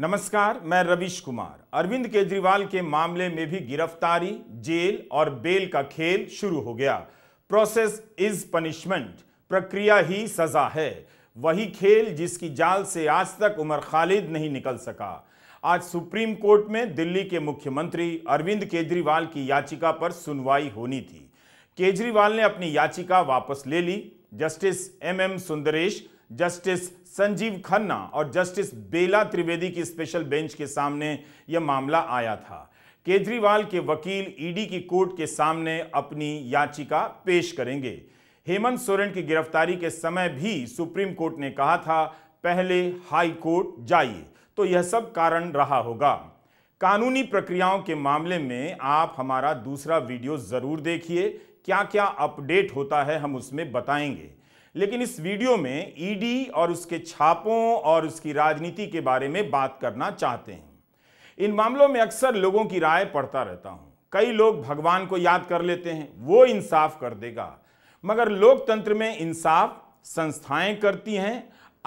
नमस्कार मैं रविश कुमार अरविंद केजरीवाल के मामले में भी गिरफ्तारी जेल और बेल का खेल शुरू हो गया प्रोसेस इज पनिशमेंट प्रक्रिया ही सजा है वही खेल जिसकी जाल से आज तक उमर खालिद नहीं निकल सका आज सुप्रीम कोर्ट में दिल्ली के मुख्यमंत्री अरविंद केजरीवाल की याचिका पर सुनवाई होनी थी केजरीवाल ने अपनी याचिका वापस ले ली justice M M Sundaresh justice Sanjiv Khanna और जस्टिस बेला त्रिवेदी की स्पेशल बेंच के सामने यह मामला आया था केजरीवाल के वकील ईडी की कोर्ट के सामने अपनी याचिका पेश करेंगे हेमंत सोरेन की गिरफ्तारी के समय भी सुप्रीम कोर्ट ने कहा था पहले हाई कोर्ट जाइए तो यह सब कारण रहा होगा कानूनी प्रक्रियाओं के मामले में आप हमारा दूसरा वीडियो जरूर देखिए क्या क्या अपडेट होता है हम उसमें बताएंगे लेकिन इस वीडियो में ईडी और उसके छापों और उसकी राजनीति के बारे में बात करना चाहते हैं इन मामलों में अक्सर लोगों की राय पढ़ता रहता हूं कई लोग भगवान को याद कर लेते हैं वो इंसाफ कर देगा मगर लोकतंत्र में इंसाफ संस्थाएं करती हैं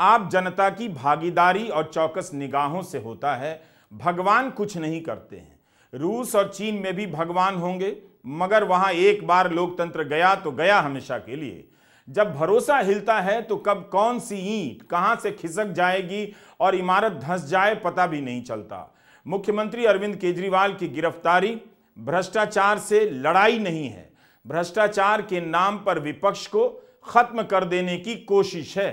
आप जनता की भागीदारी और चौकस निगाहों से होता है भगवान कुछ नहीं करते हैं रूस और चीन में भी भगवान होंगे मगर वहां एक बार लोकतंत्र गया तो गया हमेशा के लिए जब भरोसा हिलता है तो कब कौन सी ईंट कहां से खिसक जाएगी और इमारत धंस जाए पता भी नहीं चलता मुख्यमंत्री अरविंद केजरीवाल की गिरफ्तारी भ्रष्टाचार से लड़ाई नहीं है भ्रष्टाचार के नाम पर विपक्ष को खत्म कर देने की कोशिश है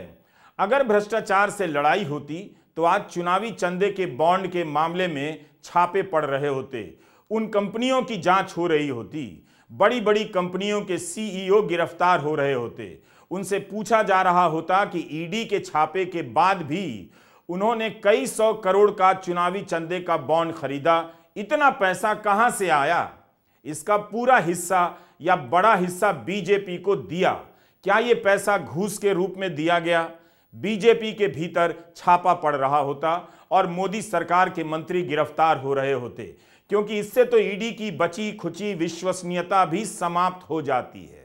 अगर भ्रष्टाचार से लड़ाई होती तो आज चुनावी चंदे के बॉन्ड के मामले में छापे पड़ रहे होते उन कंपनियों की जांच हो रही होती बड़ी बड़ी कंपनियों के सीईओ e गिरफ्तार हो रहे होते उनसे पूछा जा रहा होता कि ईडी e के छापे के बाद भी उन्होंने कई सौ करोड़ का चुनावी चंदे का बॉन्ड खरीदा इतना पैसा कहां से आया इसका पूरा हिस्सा या बड़ा हिस्सा बीजेपी को दिया क्या ये पैसा घूस के रूप में दिया गया बीजेपी के भीतर छापा पड़ रहा होता और मोदी सरकार के मंत्री गिरफ्तार हो रहे होते क्योंकि इससे तो ईडी की बची खुची विश्वसनीयता भी समाप्त हो जाती है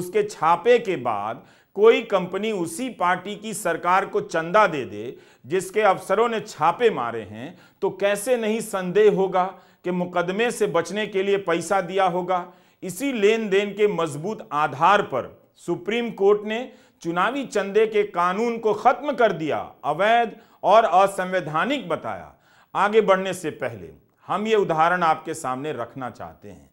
उसके छापे के बाद कोई कंपनी उसी पार्टी की सरकार को चंदा दे दे जिसके अफसरों ने छापे मारे हैं तो कैसे नहीं संदेह होगा कि मुकदमे से बचने के लिए पैसा दिया होगा इसी लेन देन के मजबूत आधार पर सुप्रीम कोर्ट ने चुनावी चंदे के कानून को खत्म कर दिया अवैध और असंवैधानिक बताया आगे बढ़ने से पहले हम ये उदाहरण आपके सामने रखना चाहते हैं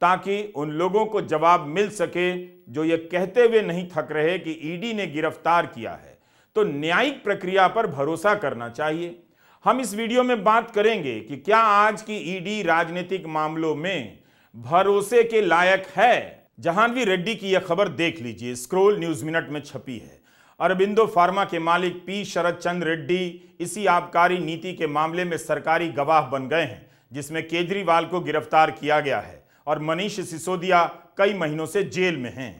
ताकि उन लोगों को जवाब मिल सके जो ये कहते हुए नहीं थक रहे कि ईडी e ने गिरफ्तार किया है तो न्यायिक प्रक्रिया पर भरोसा करना चाहिए हम इस वीडियो में बात करेंगे कि क्या आज की ईडी e राजनीतिक मामलों में भरोसे के लायक है जहानवी रेड्डी की यह खबर देख लीजिए स्क्रोल न्यूज मिनट में छपी है अरबिंदो फार्मा के मालिक पी शरद चंद रेड्डी इसी आबकारी नीति के मामले में सरकारी गवाह बन गए हैं जिसमें केजरीवाल को गिरफ्तार किया गया है और मनीष सिसोदिया कई महीनों से जेल में हैं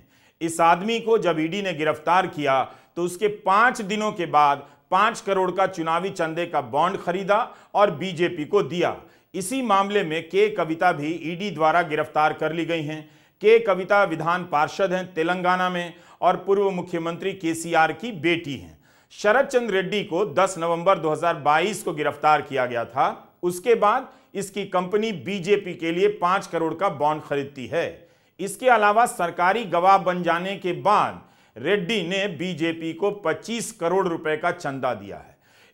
इस आदमी को जब ईडी ने गिरफ्तार किया तो उसके पाँच दिनों के बाद पांच करोड़ का चुनावी चंदे का बॉन्ड खरीदा और बीजेपी को दिया इसी मामले में के कविता भी ईडी द्वारा गिरफ्तार कर ली गई हैं के कविता विधान पार्षद हैं तेलंगाना में और पूर्व मुख्यमंत्री के की बेटी हैं शरद चंद्र रेड्डी को 10 नवंबर 2022 को गिरफ्तार किया गया था उसके बाद इसकी कंपनी बीजेपी के लिए पांच करोड़ का बॉन्ड खरीदती है इसके अलावा सरकारी गवाह बन जाने के बाद रेड्डी ने बीजेपी को 25 करोड़ रुपए का चंदा दिया है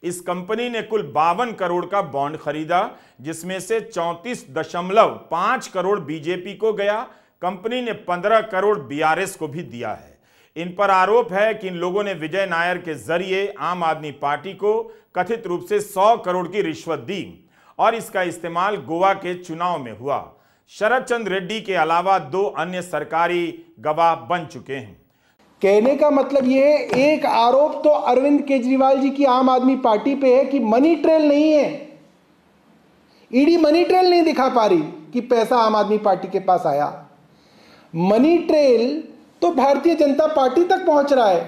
इस कंपनी ने कुल बावन करोड़ का बॉन्ड खरीदा जिसमें से चौंतीस दशमलव पांच करोड़ बीजेपी को गया कंपनी ने पंद्रह करोड़ बीआरएस को भी दिया है इन पर आरोप है कि इन लोगों ने विजय नायर के जरिए आम आदमी पार्टी को कथित रूप से सौ करोड़ की रिश्वत दी और इसका इस्तेमाल गोवा के चुनाव में हुआ शरद चंद्र रेड्डी के अलावा दो अन्य सरकारी गवाह बन चुके हैं कहने का मतलब ये है एक आरोप तो अरविंद केजरीवाल जी की आम आदमी पार्टी पे है कि मनी ट्रेल नहीं है ईडी मनी ट्रेल नहीं दिखा पा रही कि पैसा आम आदमी पार्टी के पास आया मनी ट्रेल तो भारतीय जनता पार्टी तक पहुंच रहा है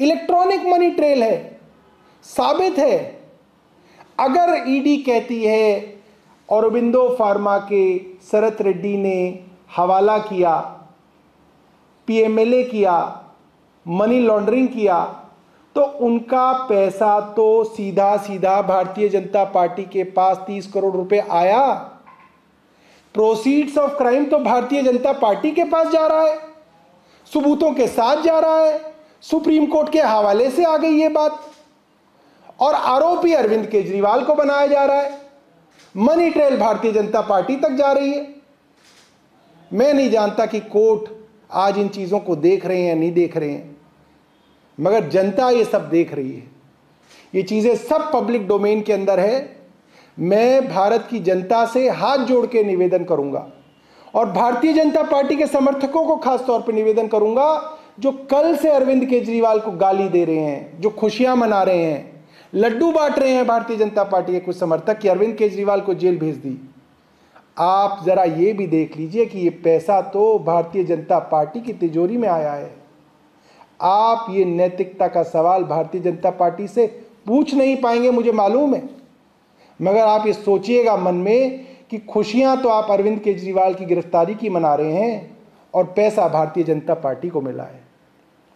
इलेक्ट्रॉनिक मनी ट्रेल है साबित है अगर ईडी e कहती है औरबिंदो फार्मा के शरत रेड्डी ने हवाला किया पीएमएलए किया मनी लॉन्ड्रिंग किया तो उनका पैसा तो सीधा सीधा भारतीय जनता पार्टी के पास तीस करोड़ रुपए आया प्रोसीड्स ऑफ क्राइम तो भारतीय जनता पार्टी के पास जा रहा है सबूतों के साथ जा रहा है सुप्रीम कोर्ट के हवाले से आ गई ये बात और आरोपी अरविंद केजरीवाल को बनाया जा रहा है मनी ट्रेल भारतीय जनता पार्टी तक जा रही है मैं नहीं जानता कि कोर्ट आज इन चीज़ों को देख रहे हैं नहीं देख रहे हैं मगर जनता ये सब देख रही है ये चीज़ें सब पब्लिक डोमेन के अंदर है मैं भारत की जनता से हाथ जोड़ के निवेदन करूंगा और भारतीय जनता पार्टी के समर्थकों को खास तौर पर निवेदन करूंगा जो कल से अरविंद केजरीवाल को गाली दे रहे हैं जो खुशियां मना रहे हैं लड्डू बांट रहे हैं भारतीय जनता पार्टी के कुछ समर्थक कि अरविंद केजरीवाल को जेल भेज दी आप ज़रा ये भी देख लीजिए कि ये पैसा तो भारतीय जनता पार्टी की तिजोरी में आया है आप ये नैतिकता का सवाल भारतीय जनता पार्टी से पूछ नहीं पाएंगे मुझे मालूम है मगर आप ये सोचिएगा मन में कि खुशियां तो आप अरविंद केजरीवाल की गिरफ्तारी की मना रहे हैं और पैसा भारतीय जनता पार्टी को मिला है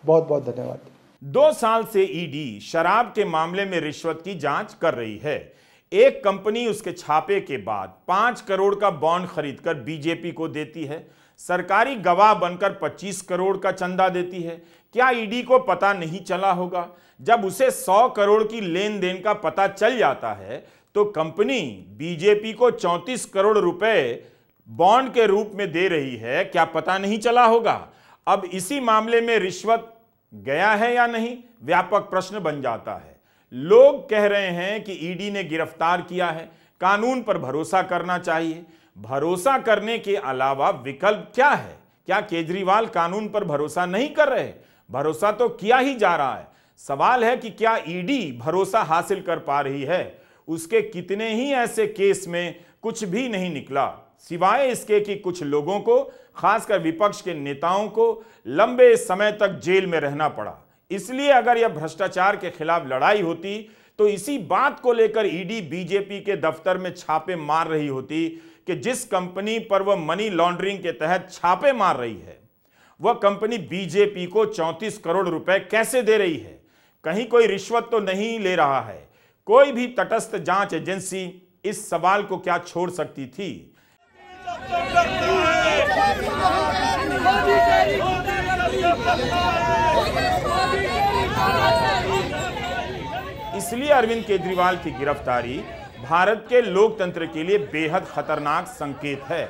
बहुत बहुत धन्यवाद दो साल से ईडी e शराब के मामले में रिश्वत की जांच कर रही है एक कंपनी उसके छापे के बाद पांच करोड़ का बॉन्ड खरीदकर बीजेपी को देती है सरकारी गवाह बनकर 25 करोड़ का चंदा देती है क्या ईडी e को पता नहीं चला होगा जब उसे 100 करोड़ की लेन देन का पता चल जाता है तो कंपनी बीजेपी को 34 करोड़ रुपए बॉन्ड के रूप में दे रही है क्या पता नहीं चला होगा अब इसी मामले में रिश्वत गया है या नहीं व्यापक प्रश्न बन जाता है लोग कह रहे हैं कि ईडी e ने गिरफ्तार किया है कानून पर भरोसा करना चाहिए भरोसा करने के अलावा विकल्प क्या है क्या केजरीवाल कानून पर भरोसा नहीं कर रहे भरोसा तो किया ही जा रहा है सवाल है कि क्या ईडी e भरोसा हासिल कर पा रही है उसके कितने ही ऐसे केस में कुछ भी नहीं निकला सिवाय इसके कि कुछ लोगों को खासकर विपक्ष के नेताओं को लंबे समय तक जेल में रहना पड़ा इसलिए अगर यह भ्रष्टाचार के खिलाफ लड़ाई होती तो इसी बात को लेकर ईडी बीजेपी के दफ्तर में छापे मार रही होती कि जिस कंपनी पर वह मनी लॉन्ड्रिंग के तहत छापे मार रही है वह कंपनी बीजेपी को 34 करोड़ रुपए कैसे दे रही है कहीं कोई रिश्वत तो नहीं ले रहा है कोई भी तटस्थ जांच एजेंसी इस सवाल को क्या छोड़ सकती थी इसलिए अरविंद केजरीवाल की गिरफ्तारी भारत के लोकतंत्र के लिए बेहद खतरनाक संकेत है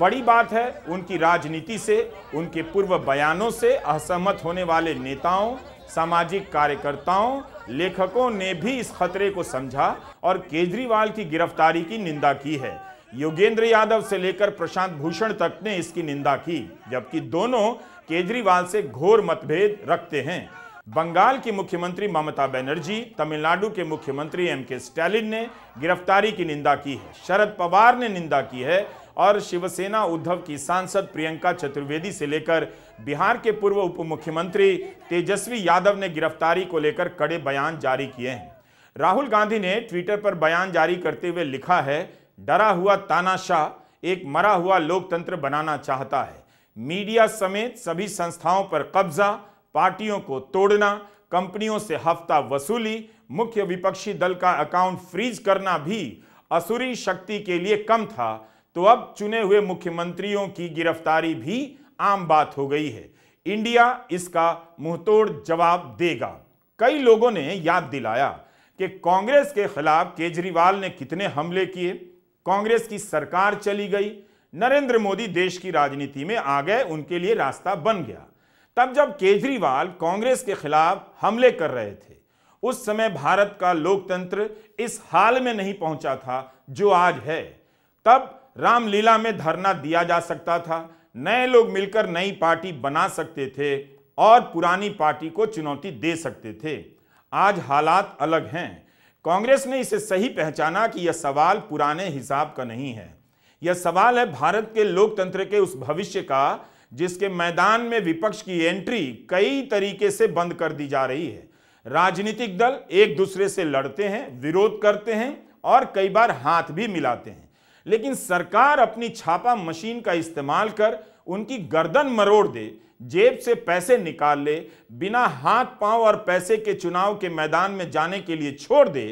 बड़ी बात है उनकी राजनीति से उनके पूर्व बयानों से असहमत होने वाले नेताओं सामाजिक कार्यकर्ताओं लेखकों ने भी इस खतरे को समझा और केजरीवाल की गिरफ्तारी की निंदा की है योगेंद्र यादव से लेकर प्रशांत भूषण तक ने इसकी निंदा की जबकि दोनों केजरीवाल से घोर मतभेद रखते हैं बंगाल की मुख्यमंत्री ममता बनर्जी तमिलनाडु के मुख्यमंत्री एम के स्टैलिन ने गिरफ्तारी की निंदा की है शरद पवार ने निंदा की है और शिवसेना उद्धव की सांसद प्रियंका चतुर्वेदी से लेकर बिहार के पूर्व उप मुख्यमंत्री तेजस्वी यादव ने गिरफ्तारी को लेकर कड़े बयान जारी किए हैं राहुल गांधी ने ट्विटर पर बयान जारी करते हुए लिखा है डरा हुआ तानाशाह एक मरा हुआ लोकतंत्र बनाना चाहता है मीडिया समेत सभी संस्थाओं पर कब्जा पार्टियों को तोड़ना कंपनियों से हफ्ता वसूली मुख्य विपक्षी दल का अकाउंट फ्रीज करना भी असुरी शक्ति के लिए कम था तो अब चुने हुए मुख्यमंत्रियों की गिरफ्तारी भी आम बात हो गई है इंडिया इसका मुंहतोड़ जवाब देगा कई लोगों ने याद दिलाया कि कांग्रेस के खिलाफ केजरीवाल ने कितने हमले किए कांग्रेस की सरकार चली गई नरेंद्र मोदी देश की राजनीति में आ गए उनके लिए रास्ता बन गया तब जब केजरीवाल कांग्रेस के खिलाफ हमले कर रहे थे उस समय भारत का लोकतंत्र इस हाल में नहीं पहुंचा था जो आज है तब रामलीला में धरना दिया जा सकता था नए लोग मिलकर नई पार्टी बना सकते थे और पुरानी पार्टी को चुनौती दे सकते थे आज हालात अलग हैं कांग्रेस ने इसे सही पहचाना कि यह सवाल पुराने हिसाब का नहीं है यह सवाल है भारत के लोकतंत्र के उस भविष्य का जिसके मैदान में विपक्ष की एंट्री कई तरीके से बंद कर दी जा रही है राजनीतिक दल एक दूसरे से लड़ते हैं विरोध करते हैं और कई बार हाथ भी मिलाते हैं लेकिन सरकार अपनी छापा मशीन का इस्तेमाल कर उनकी गर्दन मरोड़ दे जेब से पैसे निकाल ले बिना हाथ पांव और पैसे के चुनाव के मैदान में जाने के लिए छोड़ दे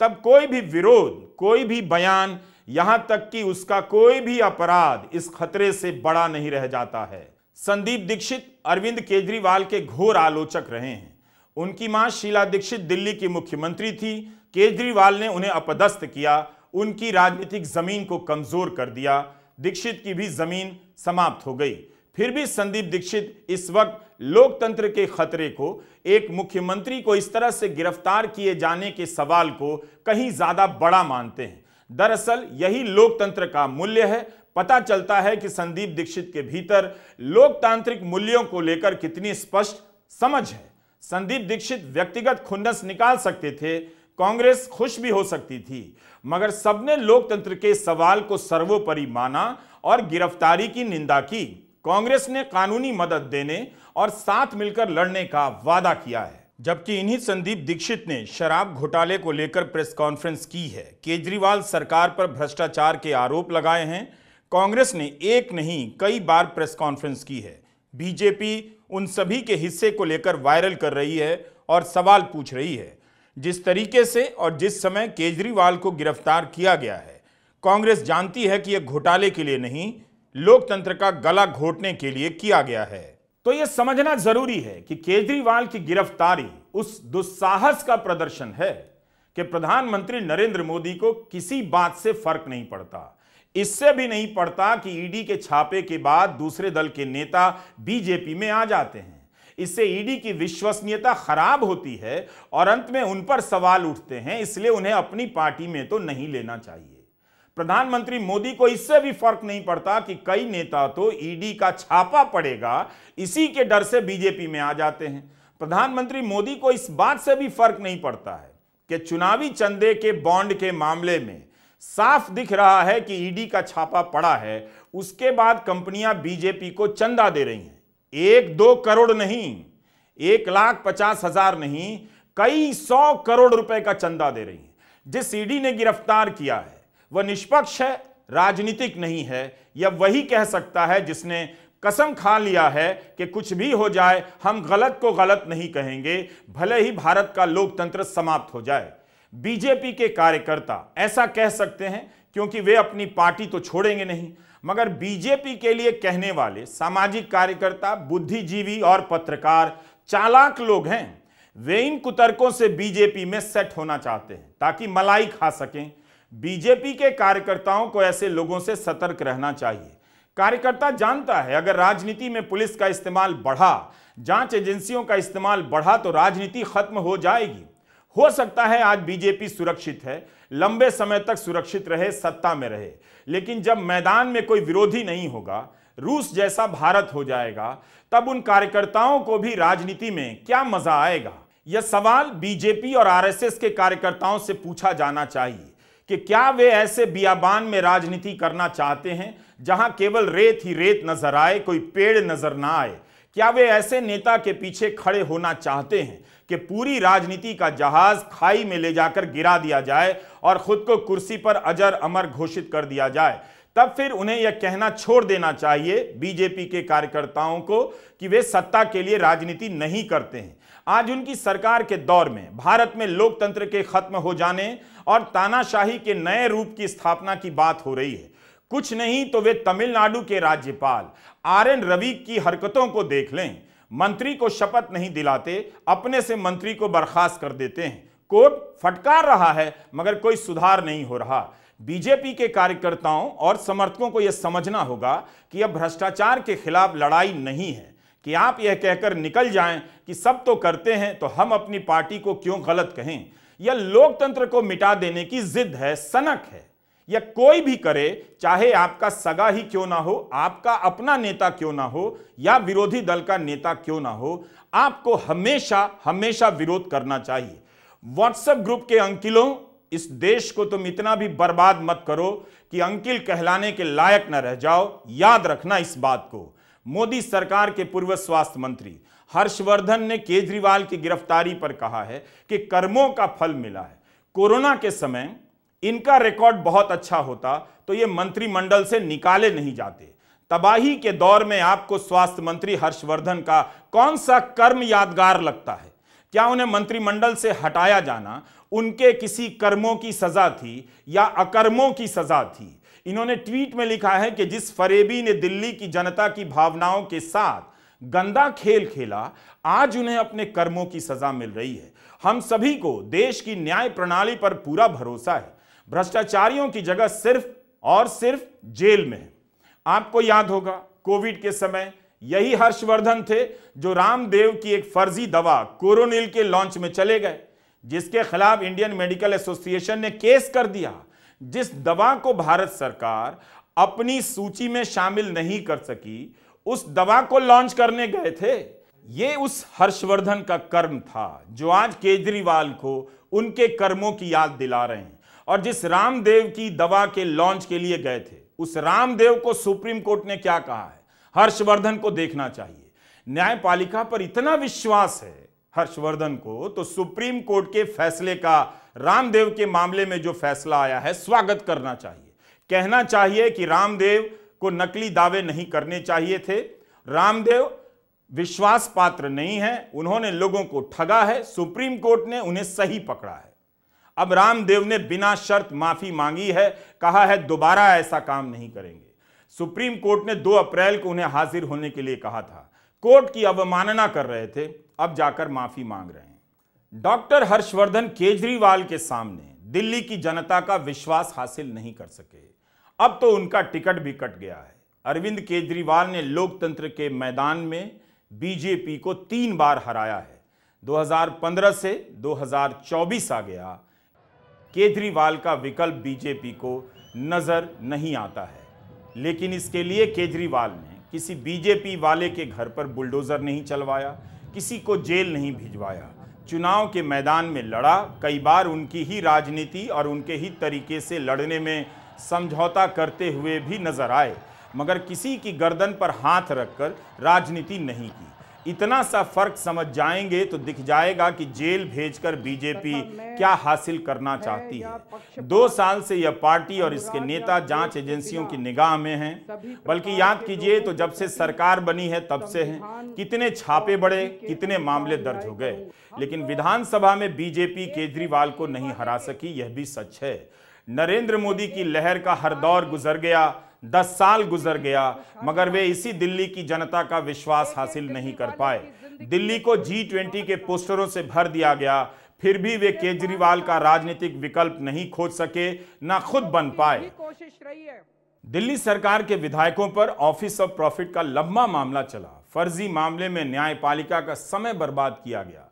तब कोई भी विरोध कोई भी बयान यहां तक कि उसका कोई भी अपराध इस खतरे से बड़ा नहीं रह जाता है संदीप दीक्षित अरविंद केजरीवाल के घोर आलोचक रहे हैं उनकी मां शीला दीक्षित दिल्ली की मुख्यमंत्री थी केजरीवाल ने उन्हें अपदस्थ किया उनकी राजनीतिक जमीन को कमजोर कर दिया दीक्षित की भी जमीन समाप्त हो गई फिर भी संदीप दीक्षित इस वक्त लोकतंत्र के खतरे को एक मुख्यमंत्री को इस तरह से गिरफ्तार किए जाने के सवाल को कहीं ज्यादा बड़ा मानते हैं दरअसल यही लोकतंत्र का मूल्य है पता चलता है कि संदीप दीक्षित के भीतर लोकतांत्रिक मूल्यों को लेकर कितनी स्पष्ट समझ है संदीप दीक्षित व्यक्तिगत खुन्नस निकाल सकते थे कांग्रेस खुश भी हो सकती थी मगर सबने लोकतंत्र के सवाल को सर्वोपरि माना और गिरफ्तारी की निंदा की कांग्रेस ने कानूनी मदद देने और साथ मिलकर लड़ने का वादा किया है जबकि इन्हीं संदीप दीक्षित ने शराब घोटाले को लेकर प्रेस कॉन्फ्रेंस की है केजरीवाल सरकार पर भ्रष्टाचार के आरोप लगाए हैं कांग्रेस ने एक नहीं कई बार प्रेस कॉन्फ्रेंस की है बीजेपी उन सभी के हिस्से को लेकर वायरल कर रही है और सवाल पूछ रही है जिस तरीके से और जिस समय केजरीवाल को गिरफ्तार किया गया है कांग्रेस जानती है कि यह घोटाले के लिए नहीं लोकतंत्र का गला घोटने के लिए किया गया है तो यह समझना जरूरी है कि केजरीवाल की गिरफ्तारी उस दुस्साहस का प्रदर्शन है कि प्रधानमंत्री नरेंद्र मोदी को किसी बात से फर्क नहीं पड़ता इससे भी नहीं पड़ता कि ईडी के छापे के बाद दूसरे दल के नेता बीजेपी में आ जाते हैं इससे ईडी की विश्वसनीयता खराब होती है और अंत में उन पर सवाल उठते हैं इसलिए उन्हें अपनी पार्टी में तो नहीं लेना चाहिए प्रधानमंत्री मोदी को इससे भी फर्क नहीं पड़ता कि कई नेता तो ईडी का छापा पड़ेगा इसी के डर से बीजेपी में आ जाते हैं प्रधानमंत्री मोदी को इस बात से भी फर्क नहीं पड़ता है कि चुनावी चंदे के बॉन्ड के मामले में साफ दिख रहा है कि ईडी का छापा पड़ा है उसके बाद कंपनियां बीजेपी को चंदा दे रही हैं एक दो करोड़ नहीं एक लाख पचास हजार नहीं कई सौ करोड़ रुपए का चंदा दे रही हैं जिस ईडी ने गिरफ्तार किया है वह निष्पक्ष है राजनीतिक नहीं है यह वही कह सकता है जिसने कसम खा लिया है कि कुछ भी हो जाए हम गलत को गलत नहीं कहेंगे भले ही भारत का लोकतंत्र समाप्त हो जाए बीजेपी के कार्यकर्ता ऐसा कह सकते हैं क्योंकि वे अपनी पार्टी तो छोड़ेंगे नहीं मगर बीजेपी के लिए कहने वाले सामाजिक कार्यकर्ता बुद्धिजीवी और पत्रकार चालाक लोग हैं वे इन कुतर्कों से बीजेपी में सेट होना चाहते हैं ताकि मलाई खा सकें बीजेपी के कार्यकर्ताओं को ऐसे लोगों से सतर्क रहना चाहिए कार्यकर्ता जानता है अगर राजनीति में पुलिस का इस्तेमाल बढ़ा जांच एजेंसियों का इस्तेमाल बढ़ा तो राजनीति खत्म हो जाएगी हो सकता है आज बीजेपी सुरक्षित है लंबे समय तक सुरक्षित रहे सत्ता में रहे लेकिन जब मैदान में कोई विरोधी नहीं होगा रूस जैसा भारत हो जाएगा तब उन कार्यकर्ताओं को भी राजनीति में क्या मजा आएगा यह सवाल बीजेपी और आरएसएस के कार्यकर्ताओं से पूछा जाना चाहिए कि क्या वे ऐसे बियाबान में राजनीति करना चाहते हैं जहां केवल रेत ही रेत नजर आए कोई पेड़ नजर ना आए क्या वे ऐसे नेता के पीछे खड़े होना चाहते हैं कि पूरी राजनीति का जहाज खाई में ले जाकर गिरा दिया जाए और खुद को कुर्सी पर अजर अमर घोषित कर दिया जाए तब फिर उन्हें यह कहना छोड़ देना चाहिए बीजेपी के कार्यकर्ताओं को कि वे सत्ता के लिए राजनीति नहीं करते हैं आज उनकी सरकार के दौर में भारत में लोकतंत्र के खत्म हो जाने और तानाशाही के नए रूप की स्थापना की बात हो रही है कुछ नहीं तो वे तमिलनाडु के राज्यपाल आर एन रवि की हरकतों को देख लें मंत्री को शपथ नहीं दिलाते अपने से मंत्री को बर्खास्त कर देते हैं कोर्ट फटकार रहा है मगर कोई सुधार नहीं हो रहा बीजेपी के कार्यकर्ताओं और समर्थकों को यह समझना होगा कि यह भ्रष्टाचार के खिलाफ लड़ाई नहीं है कि आप यह कहकर निकल जाएं कि सब तो करते हैं तो हम अपनी पार्टी को क्यों गलत कहें यह लोकतंत्र को मिटा देने की जिद है सनक है या कोई भी करे चाहे आपका सगा ही क्यों ना हो आपका अपना नेता क्यों ना हो या विरोधी दल का नेता क्यों ना हो आपको हमेशा हमेशा विरोध करना चाहिए व्हाट्सएप ग्रुप के अंकिलों इस देश को तुम इतना भी बर्बाद मत करो कि अंकिल कहलाने के लायक न रह जाओ याद रखना इस बात को मोदी सरकार के पूर्व स्वास्थ्य मंत्री हर्षवर्धन ने केजरीवाल की गिरफ्तारी पर कहा है कि कर्मों का फल मिला है कोरोना के समय इनका रिकॉर्ड बहुत अच्छा होता तो ये मंत्रिमंडल से निकाले नहीं जाते तबाही के दौर में आपको स्वास्थ्य मंत्री हर्षवर्धन का कौन सा कर्म यादगार लगता है क्या उन्हें मंत्रिमंडल से हटाया जाना उनके किसी कर्मों की सजा थी या अकर्मों की सजा थी इन्होंने ट्वीट में लिखा है कि जिस फरेबी ने दिल्ली की जनता की भावनाओं के साथ गंदा खेल खेला आज उन्हें अपने कर्मों की सजा मिल रही है हम सभी को देश की न्याय प्रणाली पर पूरा भरोसा है भ्रष्टाचारियों की जगह सिर्फ और सिर्फ जेल में है आपको याद होगा कोविड के समय यही हर्षवर्धन थे जो रामदेव की एक फर्जी दवा कोरोनिल के लॉन्च में चले गए जिसके खिलाफ इंडियन मेडिकल एसोसिएशन ने केस कर दिया जिस दवा को भारत सरकार अपनी सूची में शामिल नहीं कर सकी उस दवा को लॉन्च करने गए थे ये उस हर्षवर्धन का कर्म था जो आज केजरीवाल को उनके कर्मों की याद दिला रहे हैं और जिस रामदेव की दवा के लॉन्च के लिए गए थे उस रामदेव को सुप्रीम कोर्ट ने क्या कहा है हर्षवर्धन को देखना चाहिए न्यायपालिका पर इतना विश्वास है हर्षवर्धन को तो सुप्रीम कोर्ट के फैसले का रामदेव के मामले में जो फैसला आया है स्वागत करना चाहिए कहना चाहिए कि रामदेव को नकली दावे नहीं करने चाहिए थे रामदेव विश्वास पात्र नहीं है उन्होंने लोगों को ठगा है सुप्रीम कोर्ट ने उन्हें सही पकड़ा है अब रामदेव ने बिना शर्त माफी मांगी है कहा है दोबारा ऐसा काम नहीं करेंगे सुप्रीम कोर्ट ने 2 अप्रैल को उन्हें हाजिर होने के लिए कहा था कोर्ट की अवमानना कर रहे थे अब जाकर माफी मांग रहे हैं डॉक्टर हर्षवर्धन केजरीवाल के सामने दिल्ली की जनता का विश्वास हासिल नहीं कर सके अब तो उनका टिकट भी कट गया है अरविंद केजरीवाल ने लोकतंत्र के मैदान में बीजेपी को तीन बार हराया है 2015 से 2024 आ गया केजरीवाल का विकल्प बीजेपी को नज़र नहीं आता है लेकिन इसके लिए केजरीवाल ने किसी बीजेपी वाले के घर पर बुलडोज़र नहीं चलवाया किसी को जेल नहीं भिजवाया चुनाव के मैदान में लड़ा कई बार उनकी ही राजनीति और उनके ही तरीके से लड़ने में समझौता करते हुए भी नजर आए मगर किसी की गर्दन पर हाथ रखकर राजनीति नहीं की इतना सा फर्क समझ जाएंगे तो दिख जाएगा कि जेल भेजकर बीजेपी क्या हासिल करना चाहती है दो साल से यह पार्टी और इसके नेता जांच एजेंसियों की निगाह में हैं बल्कि याद कीजिए तो जब से सरकार बनी है तब से हैं कितने छापे बढ़े कितने मामले दर्ज हो गए लेकिन तो विधानसभा में बीजेपी केजरीवाल को नहीं हरा सकी यह भी सच है नरेंद्र मोदी की लहर का हर दौर गुजर गया दस साल गुजर गया मगर वे इसी दिल्ली की जनता का विश्वास हासिल नहीं कर पाए दिल्ली को जी ट्वेंटी के पोस्टरों से भर दिया गया फिर भी वे केजरीवाल का राजनीतिक विकल्प नहीं खोज सके ना खुद बन पाए दिल्ली सरकार के विधायकों पर ऑफिस ऑफ प्रॉफिट का लंबा मामला चला फर्जी मामले में न्यायपालिका का समय बर्बाद किया गया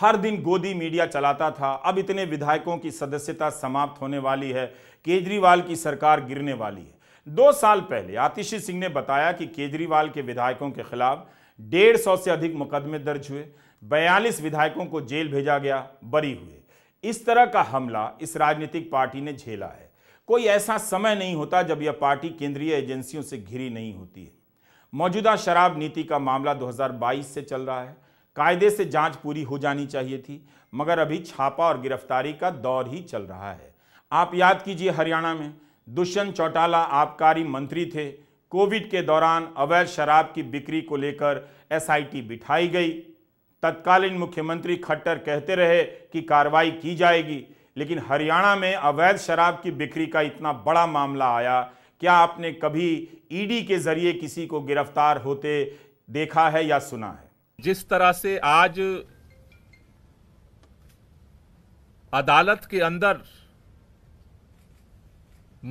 हर दिन गोदी मीडिया चलाता था अब इतने विधायकों की सदस्यता समाप्त होने वाली है केजरीवाल की सरकार गिरने वाली है दो साल पहले आतिशी सिंह ने बताया कि केजरीवाल के विधायकों के खिलाफ डेढ़ सौ से अधिक मुकदमे दर्ज हुए बयालीस विधायकों को जेल भेजा गया बरी हुए इस तरह का हमला इस राजनीतिक पार्टी ने झेला है कोई ऐसा समय नहीं होता जब यह पार्टी केंद्रीय एजेंसियों से घिरी नहीं होती है मौजूदा शराब नीति का मामला 2022 से चल रहा है कायदे से जांच पूरी हो जानी चाहिए थी मगर अभी छापा और गिरफ्तारी का दौर ही चल रहा है आप याद कीजिए हरियाणा में दुष्यंत चौटाला आबकारी मंत्री थे कोविड के दौरान अवैध शराब की बिक्री को लेकर एसआईटी बिठाई गई तत्कालीन मुख्यमंत्री खट्टर कहते रहे कि कार्रवाई की जाएगी लेकिन हरियाणा में अवैध शराब की बिक्री का इतना बड़ा मामला आया क्या आपने कभी ईडी के जरिए किसी को गिरफ्तार होते देखा है या सुना है जिस तरह से आज अदालत के अंदर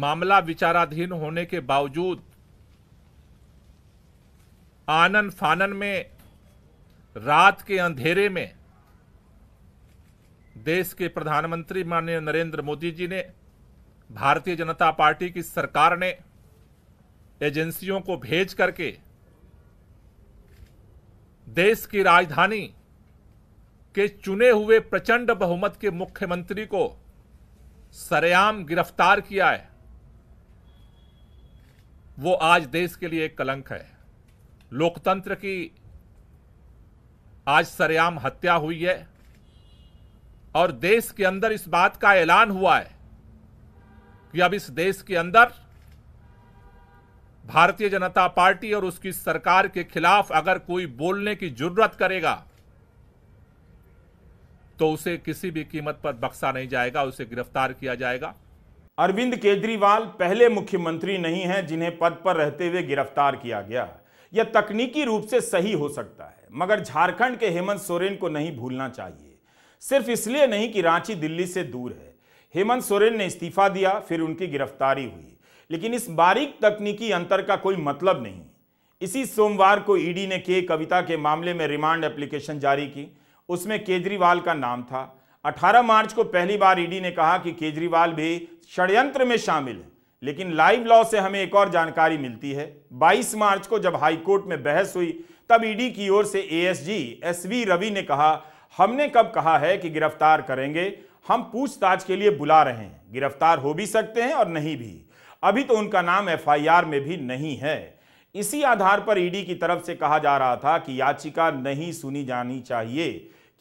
मामला विचाराधीन होने के बावजूद आनन फानन में रात के अंधेरे में देश के प्रधानमंत्री माननीय नरेंद्र मोदी जी ने भारतीय जनता पार्टी की सरकार ने एजेंसियों को भेज करके देश की राजधानी के चुने हुए प्रचंड बहुमत के मुख्यमंत्री को सरेआम गिरफ्तार किया है वो आज देश के लिए एक कलंक है लोकतंत्र की आज सरेआम हत्या हुई है और देश के अंदर इस बात का ऐलान हुआ है कि अब इस देश के अंदर भारतीय जनता पार्टी और उसकी सरकार के खिलाफ अगर कोई बोलने की जरूरत करेगा तो उसे किसी भी कीमत पर बख्शा नहीं जाएगा उसे गिरफ्तार किया जाएगा अरविंद केजरीवाल पहले मुख्यमंत्री नहीं हैं जिन्हें पद पर रहते हुए गिरफ्तार किया गया यह तकनीकी रूप से सही हो सकता है मगर झारखंड के हेमंत सोरेन को नहीं भूलना चाहिए सिर्फ इसलिए नहीं कि रांची दिल्ली से दूर है हेमंत सोरेन ने इस्तीफा दिया फिर उनकी गिरफ्तारी हुई लेकिन इस बारीक तकनीकी अंतर का कोई मतलब नहीं इसी सोमवार को ईडी ने के कविता के मामले में रिमांड एप्लीकेशन जारी की उसमें केजरीवाल का नाम था 18 मार्च को पहली बार ईडी ने कहा कि केजरीवाल भी षड्यंत्र में शामिल है लेकिन लाइव लॉ से हमें एक और जानकारी मिलती है 22 मार्च को जब हाईकोर्ट में बहस हुई तब ईडी की ओर से एएसजी एसवी रवि ने कहा हमने कब कहा है कि गिरफ्तार करेंगे हम पूछताछ के लिए बुला रहे हैं गिरफ्तार हो भी सकते हैं और नहीं भी अभी तो उनका नाम एफआईआर में भी नहीं है इसी आधार पर ईडी की तरफ से कहा जा रहा था कि याचिका नहीं सुनी जानी चाहिए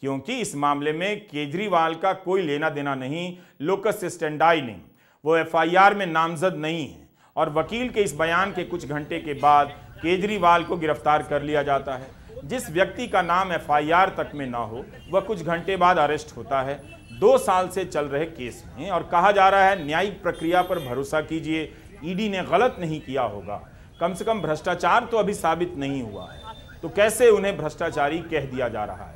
क्योंकि इस मामले में केजरीवाल का कोई लेना देना नहीं लोकस स्टैंडाई नहीं वो एफआईआर में नामजद नहीं है और वकील के इस बयान के कुछ घंटे के बाद केजरीवाल को गिरफ्तार कर लिया जाता है जिस व्यक्ति का नाम एफआईआर तक में ना हो वह कुछ घंटे बाद अरेस्ट होता है दो साल से चल रहे केस में और कहा जा रहा है न्यायिक प्रक्रिया पर भरोसा कीजिए ईडी ने गलत नहीं किया होगा कम से कम भ्रष्टाचार तो अभी साबित नहीं हुआ है तो कैसे उन्हें भ्रष्टाचारी कह दिया जा रहा है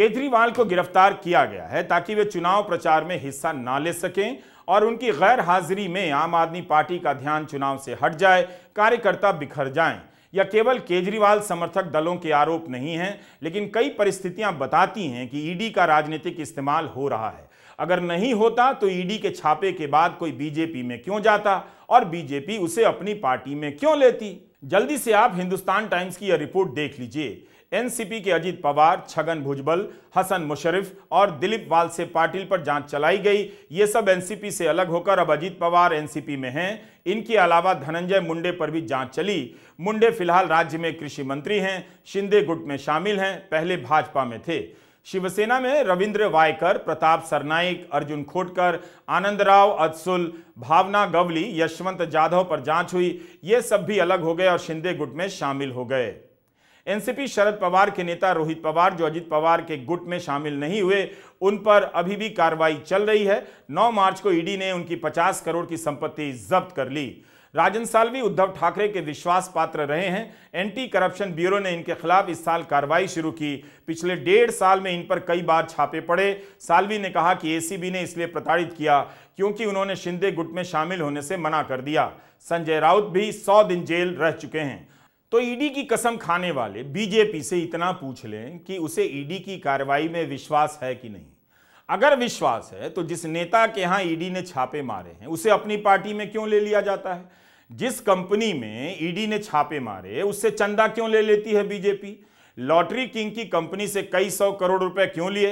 केजरीवाल को गिरफ्तार किया गया है ताकि वे चुनाव प्रचार में हिस्सा ना ले सकें और उनकी गैर हाजिरी में आम आदमी पार्टी का ध्यान चुनाव से हट जाए कार्यकर्ता बिखर जाएं या केवल केजरीवाल समर्थक दलों के आरोप नहीं हैं लेकिन कई परिस्थितियां बताती हैं कि ईडी का राजनीतिक इस्तेमाल हो रहा है अगर नहीं होता तो ईडी के छापे के बाद कोई बीजेपी में क्यों जाता और बीजेपी उसे अपनी पार्टी में क्यों लेती जल्दी से आप हिंदुस्तान टाइम्स की यह रिपोर्ट देख लीजिए एनसीपी के अजीत पवार छगन भुजबल हसन मुशरफ और दिलीप वालसे पाटिल पर जांच चलाई गई ये सब एनसीपी से अलग होकर अब अजीत पवार एनसीपी में हैं इनके अलावा धनंजय मुंडे पर भी जांच चली मुंडे फिलहाल राज्य में कृषि मंत्री हैं शिंदे गुट में शामिल हैं पहले भाजपा में थे शिवसेना में रविंद्र वायकर प्रताप सरनाइक अर्जुन खोटकर आनंदराव अदसुल भावना गवली यशवंत जाधव पर जांच हुई ये सब भी अलग हो गए और शिंदे गुट में शामिल हो गए एनसीपी शरद पवार के नेता रोहित पवार जो अजित पवार के गुट में शामिल नहीं हुए उन पर अभी भी कार्रवाई चल रही है 9 मार्च को ईडी ने उनकी 50 करोड़ की संपत्ति जब्त कर ली राजन सालवी उद्धव ठाकरे के विश्वास पात्र रहे हैं एंटी करप्शन ब्यूरो ने इनके खिलाफ इस साल कार्रवाई शुरू की पिछले डेढ़ साल में इन पर कई बार छापे पड़े सालवी ने कहा कि एसीबी ने इसलिए प्रताड़ित किया क्योंकि उन्होंने शिंदे गुट में शामिल होने से मना कर दिया संजय राउत भी सौ दिन जेल रह चुके हैं तो ईडी e की कसम खाने वाले बीजेपी से इतना पूछ लें कि उसे ईडी e की कार्रवाई में विश्वास है कि नहीं अगर विश्वास है तो जिस नेता के यहाँ ईडी e ने छापे मारे हैं उसे अपनी पार्टी में क्यों ले लिया जाता है जिस कंपनी में ईडी ने छापे मारे उससे चंदा क्यों ले लेती है बीजेपी लॉटरी किंग की कंपनी से कई सौ करोड़ रुपए क्यों लिए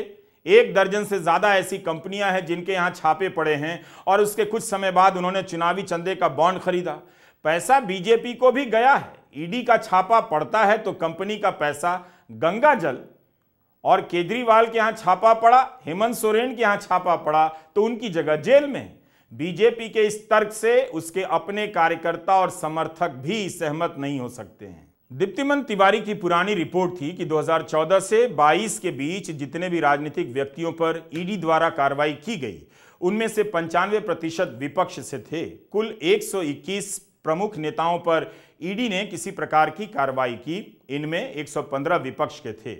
एक दर्जन से ज्यादा ऐसी कंपनियां हैं जिनके यहां छापे पड़े हैं और उसके कुछ समय बाद उन्होंने चुनावी चंदे का बॉन्ड खरीदा पैसा बीजेपी को भी गया है ईडी का छापा पड़ता है तो कंपनी का पैसा गंगा जल और केजरीवाल के यहां छापा पड़ा हेमंत सोरेन के यहां छापा पड़ा तो उनकी जगह जेल में बीजेपी के इस तर्क से उसके अपने कार्यकर्ता और समर्थक भी सहमत नहीं हो सकते हैं दीप्तिमन तिवारी की पुरानी रिपोर्ट थी कि 2014 से 22 के बीच जितने भी राजनीतिक व्यक्तियों पर ईडी द्वारा कार्रवाई की गई उनमें से पंचानवे प्रतिशत विपक्ष से थे कुल 121 प्रमुख नेताओं पर ईडी ने किसी प्रकार की कार्रवाई की इनमें 115 विपक्ष के थे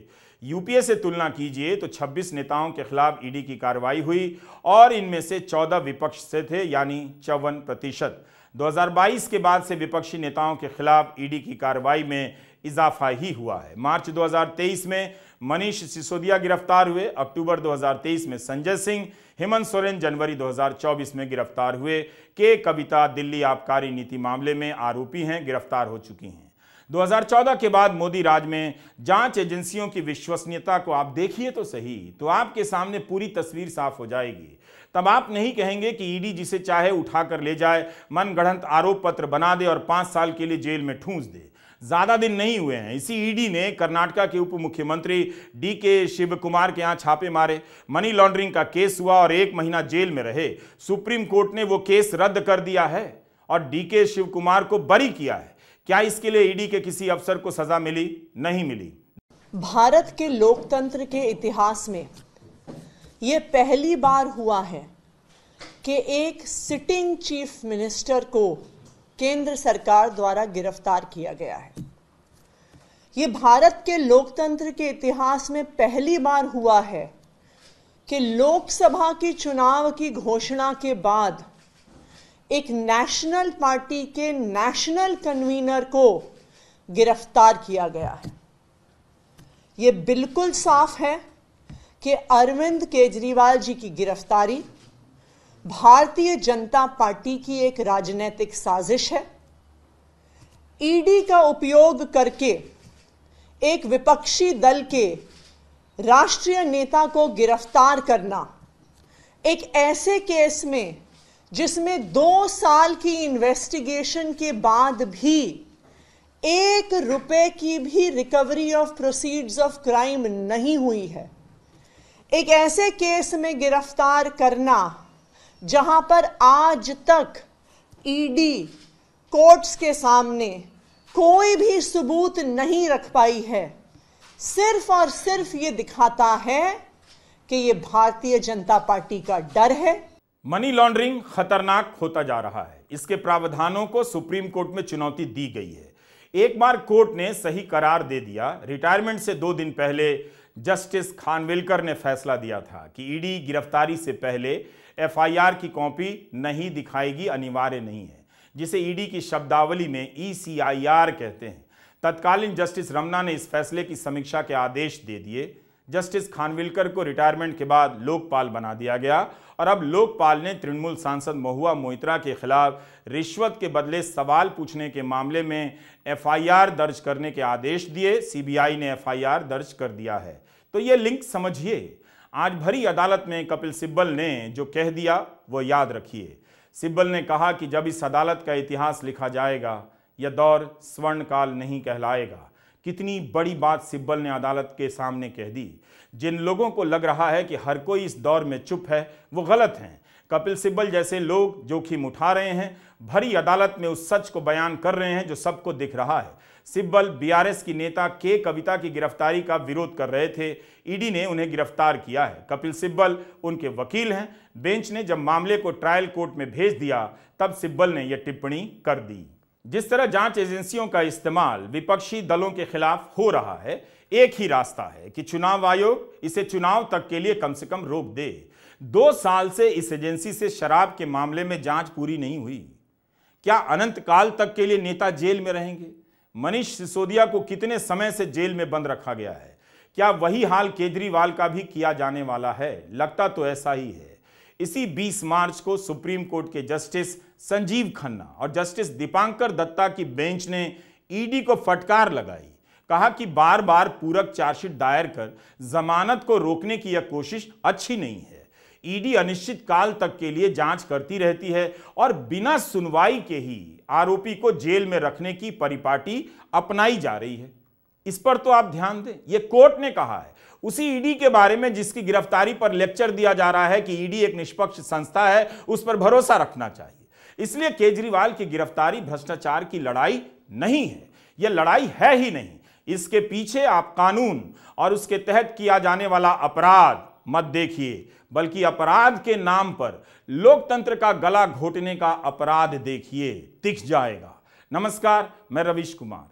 यूपीए से तुलना कीजिए तो 26 नेताओं के खिलाफ ईडी की कार्रवाई हुई और इनमें से 14 विपक्ष से थे यानी चौवन प्रतिशत 2022 के बाद से विपक्षी नेताओं के खिलाफ ईडी की कार्रवाई में इजाफा ही हुआ है मार्च 2023 में मनीष सिसोदिया गिरफ्तार हुए अक्टूबर 2023 में संजय सिंह हेमंत सोरेन जनवरी 2024 में गिरफ्तार हुए के कविता दिल्ली आबकारी नीति मामले में आरोपी हैं गिरफ्तार हो चुकी हैं 2014 के बाद मोदी राज में जांच एजेंसियों की विश्वसनीयता को आप देखिए तो सही तो आपके सामने पूरी तस्वीर साफ हो जाएगी तब आप नहीं कहेंगे कि ईडी जिसे चाहे उठाकर ले जाए मनगढ़ंत आरोप पत्र बना दे और पांच साल के लिए जेल में ठूंस दे ज़्यादा दिन नहीं हुए हैं इसी ईडी ने कर्नाटका के उप मुख्यमंत्री डी के शिव कुमार के यहाँ छापे मारे मनी लॉन्ड्रिंग का केस हुआ और एक महीना जेल में रहे सुप्रीम कोर्ट ने वो केस रद्द कर दिया है और डी के शिव कुमार को बरी किया है क्या इसके लिए ईडी के किसी अफसर को सजा मिली नहीं मिली भारत के लोकतंत्र के इतिहास में ये पहली बार हुआ है कि एक सिटिंग चीफ मिनिस्टर को केंद्र सरकार द्वारा गिरफ्तार किया गया है ये भारत के लोकतंत्र के इतिहास में पहली बार हुआ है कि लोकसभा की चुनाव की घोषणा के बाद एक नेशनल पार्टी के नेशनल कन्वीनर को गिरफ्तार किया गया है ये बिल्कुल साफ है कि अरविंद केजरीवाल जी की गिरफ्तारी भारतीय जनता पार्टी की एक राजनीतिक साजिश है ईडी का उपयोग करके एक विपक्षी दल के राष्ट्रीय नेता को गिरफ्तार करना एक ऐसे केस में जिसमें दो साल की इन्वेस्टिगेशन के बाद भी एक रुपए की भी recovery of proceeds of crime नहीं हुई है एक ऐसे केस में गिरफ्तार करना जहां पर आज तक ईडी e कोर्ट्स के सामने कोई भी सबूत नहीं रख पाई है सिर्फ और सिर्फ ये दिखाता है कि ये भारतीय जनता पार्टी का डर है मनी लॉन्ड्रिंग खतरनाक होता जा रहा है इसके प्रावधानों को सुप्रीम कोर्ट में चुनौती दी गई है एक बार कोर्ट ने सही करार दे दिया रिटायरमेंट से दो दिन पहले जस्टिस खानविलकर ने फैसला दिया था कि ईडी e गिरफ्तारी से पहले एफआईआर की कॉपी नहीं दिखाएगी अनिवार्य नहीं है जिसे ईडी की शब्दावली में ईसीआईआर कहते हैं तत्कालीन जस्टिस रमना ने इस फैसले की समीक्षा के आदेश दे दिए जस्टिस खानविलकर को रिटायरमेंट के बाद लोकपाल बना दिया गया और अब लोकपाल ने तृणमूल सांसद महुआ मोइत्रा के खिलाफ रिश्वत के बदले सवाल पूछने के मामले में एफआईआर दर्ज करने के आदेश दिए सीबीआई ने एफआईआर दर्ज कर दिया है तो ये लिंक समझिए आज भरी अदालत में कपिल सिब्बल ने जो कह दिया वो याद रखिए सिब्बल ने कहा कि जब इस अदालत का इतिहास लिखा जाएगा यह दौर स्वर्णकाल नहीं कहलाएगा कितनी बड़ी बात सिब्बल ने अदालत के सामने कह दी जिन लोगों को लग रहा है कि हर कोई इस दौर में चुप है वो गलत हैं कपिल सिब्बल जैसे लोग जोखिम उठा रहे हैं भरी अदालत में उस सच को बयान कर रहे हैं जो सबको दिख रहा है सिब्बल बीआरएस की नेता के कविता की गिरफ्तारी का विरोध कर रहे थे ईडी ने उन्हें गिरफ्तार किया है कपिल सिब्बल उनके वकील हैं बेंच ने जब मामले को ट्रायल कोर्ट में भेज दिया तब सिब्बल ने यह टिप्पणी कर दी जिस तरह जांच एजेंसियों का इस्तेमाल विपक्षी दलों के खिलाफ हो रहा है एक ही रास्ता है कि चुनाव आयोग इसे चुनाव तक के लिए कम से कम रोक दे दो साल से इस एजेंसी से शराब के मामले में जांच पूरी नहीं हुई क्या अनंत काल तक के लिए नेता जेल में रहेंगे मनीष सिसोदिया को कितने समय से जेल में बंद रखा गया है क्या वही हाल केजरीवाल का भी किया जाने वाला है लगता तो ऐसा ही है इसी 20 मार्च को सुप्रीम कोर्ट के जस्टिस संजीव खन्ना और जस्टिस दीपांकर दत्ता की बेंच ने ईडी को फटकार लगाई कहा कि बार बार पूरक चार्जशीट दायर कर जमानत को रोकने की यह कोशिश अच्छी नहीं है ईडी अनिश्चित काल तक के लिए जांच करती रहती है और बिना सुनवाई के ही आरोपी को जेल में रखने की परिपाटी अपनाई जा रही है इस पर तो आप ध्यान दें यह कोर्ट ने कहा है उसी ईडी के बारे में जिसकी गिरफ्तारी पर लेक्चर दिया जा रहा है कि ईडी एक निष्पक्ष संस्था है उस पर भरोसा रखना चाहिए इसलिए केजरीवाल की गिरफ्तारी भ्रष्टाचार की लड़ाई नहीं है यह लड़ाई है ही नहीं इसके पीछे आप कानून और उसके तहत किया जाने वाला अपराध मत देखिए बल्कि अपराध के नाम पर लोकतंत्र का गला घोटने का अपराध देखिए दिख जाएगा नमस्कार मैं रविश कुमार